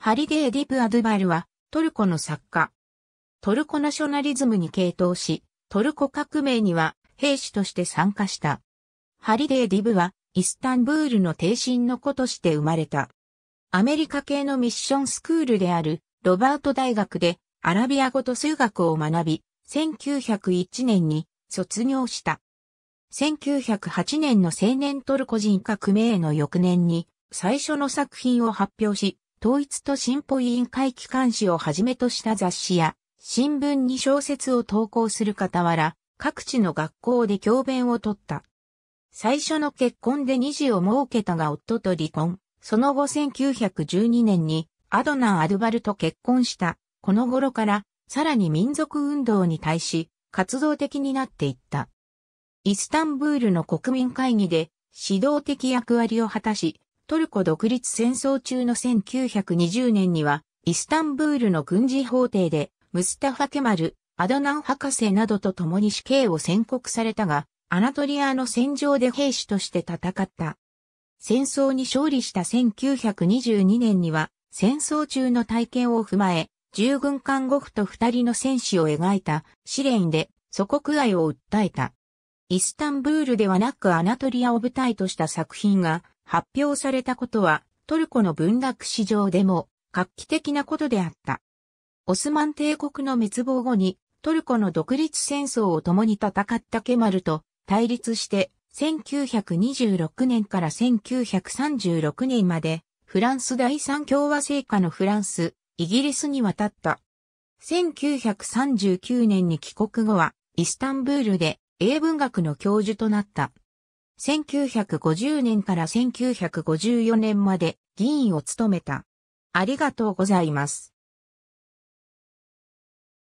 ハリゲー・ディプ・アドゥバルは、トルコの作家。トルコナショナリズムに傾倒し、トルコ革命には兵士として参加した。ハリデー・ディブは、イスタンブールの帝神の子として生まれた。アメリカ系のミッションスクールである、ロバート大学で、アラビア語と数学を学び、1901年に卒業した。1908年の青年トルコ人革命への翌年に、最初の作品を発表し、統一と進歩委員会機関誌をはじめとした雑誌や、新聞に小説を投稿する傍ら、各地の学校で教鞭を取った。最初の結婚で二児を設けたが夫と離婚。その後1912年にアドナン・アルバルと結婚した。この頃からさらに民族運動に対し活動的になっていった。イスタンブールの国民会議で指導的役割を果たし、トルコ独立戦争中の1920年には、イスタンブールの軍事法廷で、ムスタファ・ケマル、アドナン博士などと共に死刑を宣告されたが、アナトリアの戦場で兵士として戦った。戦争に勝利した1922年には、戦争中の体験を踏まえ、従軍艦護婦と二人の戦士を描いた試練で祖国愛を訴えた。イスタンブールではなくアナトリアを舞台とした作品が発表されたことは、トルコの文学史上でも画期的なことであった。オスマン帝国の滅亡後に、トルコの独立戦争を共に戦ったケマルと対立して、1926年から1936年まで、フランス第三共和制下のフランス、イギリスに渡った。1939年に帰国後は、イスタンブールで英文学の教授となった。1950年から1954年まで議員を務めた。ありがとうございます。